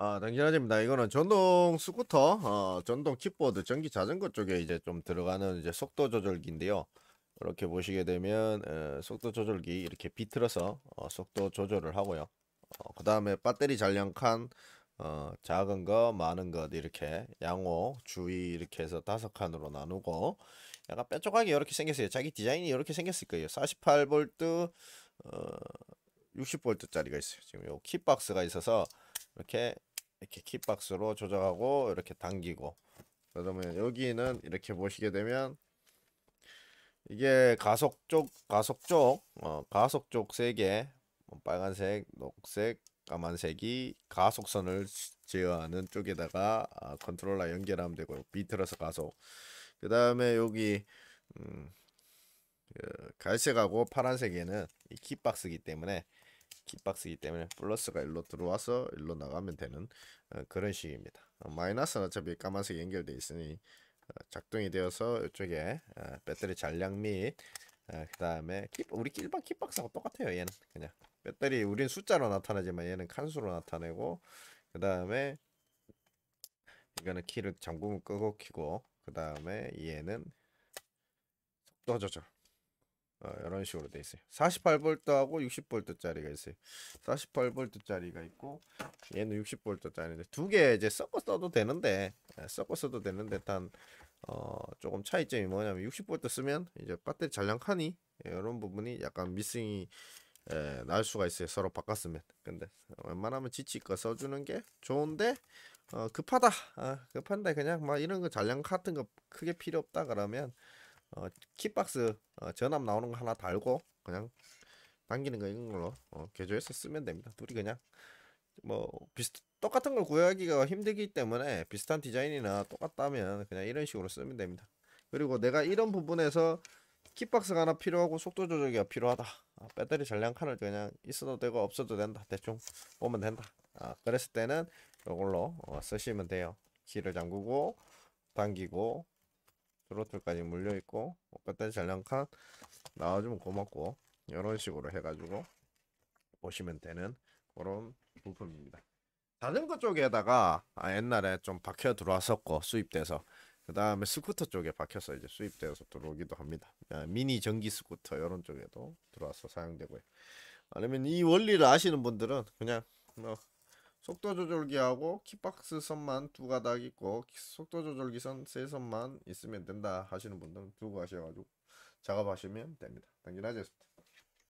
아, 당연하십니다 이거는 전동 스쿠터, 어, 전동 킥보드, 전기 자전거 쪽에 이제 좀 들어가는 이제 속도 조절기인데요. 이렇게 보시게 되면 에, 속도 조절기 이렇게 비틀어서 어, 속도 조절을 하고요. 어, 그 다음에 배터리 잔량 칸 어, 작은 거, 많은 것 이렇게 양호, 주위 이렇게 해서 다섯 칸으로 나누고 약간 뾰족하게 이렇게 생겼어요. 자기 디자인이 이렇게 생겼을 거예요. 48V, 어, 60V짜리가 있어요. 지금 요 키박스가 있어서 이렇게 이렇게 킥박스로 조작하고 이렇게 당기고 그러면 여기는 이렇게 보시게 되면 이게 가속 쪽 가속 쪽 어, 가속 쪽 세개 뭐 빨간색 녹색 까만색이 가속선을 제어하는 쪽에다가 아, 컨트롤러 연결하면 되고 비틀어서 가속 그 다음에 여기 음, 그 갈색하고 파란색에는 이 킥박스기 때문에 킥박스이기 때문에 플러스가 일로 들어와서 일로 나가면 되는 어, 그런 식입니다. 어, 마이너스는 어차피 까만색 연결돼 있으니 어, 작동이 되어서 이쪽에 어, 배터리 잔량 및그 어, 다음에 우리 일반 킥박스하고 똑같아요. 얘는 그냥 배터리 우린 숫자로 나타내지만 얘는 칸수로 나타내고 그 다음에 이거는 키를 잠그 끄고 키고 그 다음에 얘는 속도 조절 어, 이런 식으로 돼 있어요. 4 8볼트하고6 0볼트짜리가 있어요. 4 8볼트짜리가 있고 얘는 6 0볼트짜리인데두 개 이제 섞어 써도 되는데 예, 섞어 써도 되는데 단 어, 조금 차이점이 뭐냐면 6 0볼트 쓰면 이제 배터리 잔량칸이 이런 부분이 약간 미싱이 에, 예, 날 수가 있어요. 서로 바꿨으면. 근데 웬만하면 지치껏 써주는 게 좋은데 어, 급하다. 아, 급한데 그냥 막 이런 거 잔량 같은 거 크게 필요 없다 그러면 어, 키박스 어, 전압 나오는 거 하나 달고 그냥 당기는 거 이런 걸로 어, 개조해서 쓰면 됩니다. 둘이 그냥 뭐 비슷 똑같은 걸 구하기가 힘들기 때문에 비슷한 디자인이나 똑같다면 그냥 이런 식으로 쓰면 됩니다. 그리고 내가 이런 부분에서 킥박스가 하나 필요하고 속도 조절기가 필요하다. 아, 배터리 전량 칸을 그냥 있어도 되고 없어도 된다. 대충 보면 된다. 아, 그랬을 때는 이걸로 어, 쓰시면 돼요. 키를 잠그고 당기고 드로틀까지 물려있고 옷갖다 량칸 나와주면 고맙고 이런 식으로 해가지고 보시면 되는 그런 부품입니다 자전거 쪽에다가 아, 옛날에 좀 박혀 들어왔었고 수입돼서 그 다음에 스쿠터 쪽에 박혀서 이제 수입되어서 들어오기도 합니다 아, 미니 전기 스쿠터 이런 쪽에도 들어와서 사용되고요 아니면 이 원리를 아시는 분들은 그냥 뭐 속도 조절기하고 킥박스 선만 두 가닥 있고 속도 조절기 선 세 선만 있으면 된다 하시는 분들은 두고 하셔가지고 작업하시면 됩니다. 단기나제습니다